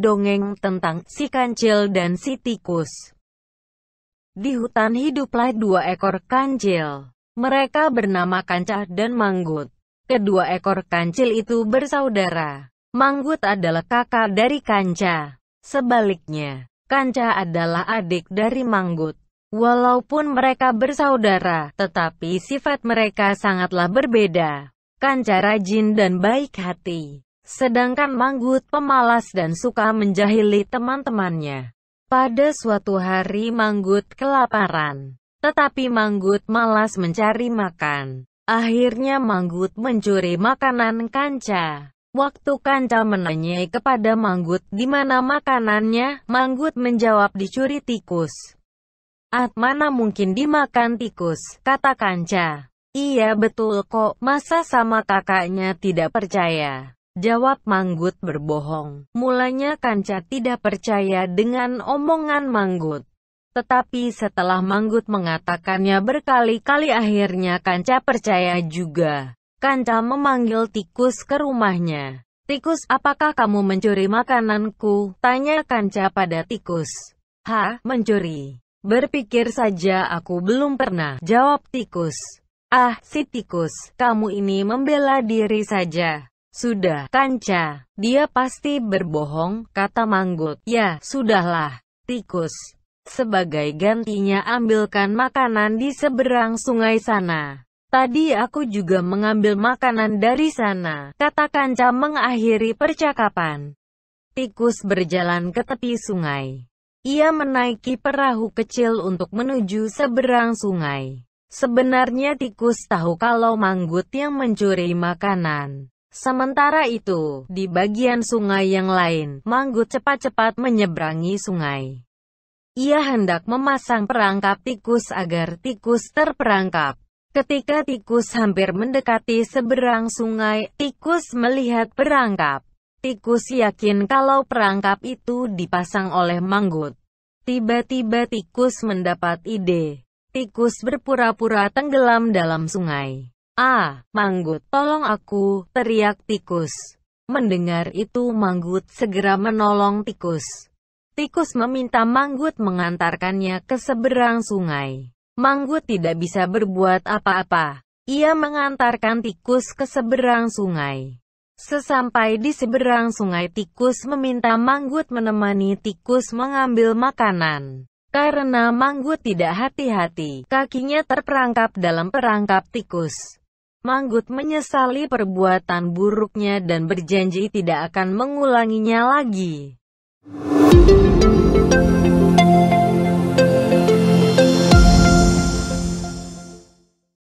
dongeng tentang si kancil dan si tikus. Di hutan hiduplah dua ekor kancil. Mereka bernama Kancah dan Manggut. Kedua ekor kancil itu bersaudara. Manggut adalah kakak dari Kancah. Sebaliknya, Kancah adalah adik dari Manggut. Walaupun mereka bersaudara, tetapi sifat mereka sangatlah berbeda. Kanca rajin dan baik hati. Sedangkan Manggut pemalas dan suka menjahili teman-temannya. Pada suatu hari Manggut kelaparan. Tetapi Manggut malas mencari makan. Akhirnya Manggut mencuri makanan kanca. Waktu kanca menanyai kepada Manggut di mana makanannya, Manggut menjawab dicuri tikus. At mana mungkin dimakan tikus, kata kanca. Iya betul kok, masa sama kakaknya tidak percaya. Jawab Manggut berbohong. Mulanya Kanca tidak percaya dengan omongan Manggut. Tetapi setelah Manggut mengatakannya berkali-kali akhirnya Kanca percaya juga. Kanca memanggil tikus ke rumahnya. Tikus, apakah kamu mencuri makananku? Tanya Kanca pada tikus. Ha, mencuri. Berpikir saja aku belum pernah, jawab tikus. Ah, si tikus, kamu ini membela diri saja. Sudah, kanca. Dia pasti berbohong, kata Manggut. Ya, sudahlah, tikus. Sebagai gantinya ambilkan makanan di seberang sungai sana. Tadi aku juga mengambil makanan dari sana, kata kanca mengakhiri percakapan. Tikus berjalan ke tepi sungai. Ia menaiki perahu kecil untuk menuju seberang sungai. Sebenarnya tikus tahu kalau manggut yang mencuri makanan. Sementara itu, di bagian sungai yang lain, Manggut cepat-cepat menyeberangi sungai. Ia hendak memasang perangkap tikus agar tikus terperangkap. Ketika tikus hampir mendekati seberang sungai, tikus melihat perangkap. Tikus yakin kalau perangkap itu dipasang oleh Manggut. Tiba-tiba tikus mendapat ide. Tikus berpura-pura tenggelam dalam sungai. Ah, Manggut, tolong aku, teriak tikus. Mendengar itu Manggut segera menolong tikus. Tikus meminta Manggut mengantarkannya ke seberang sungai. Manggut tidak bisa berbuat apa-apa. Ia mengantarkan tikus ke seberang sungai. Sesampai di seberang sungai tikus meminta Manggut menemani tikus mengambil makanan. Karena Manggut tidak hati-hati, kakinya terperangkap dalam perangkap tikus. Manggut menyesali perbuatan buruknya dan berjanji tidak akan mengulanginya lagi.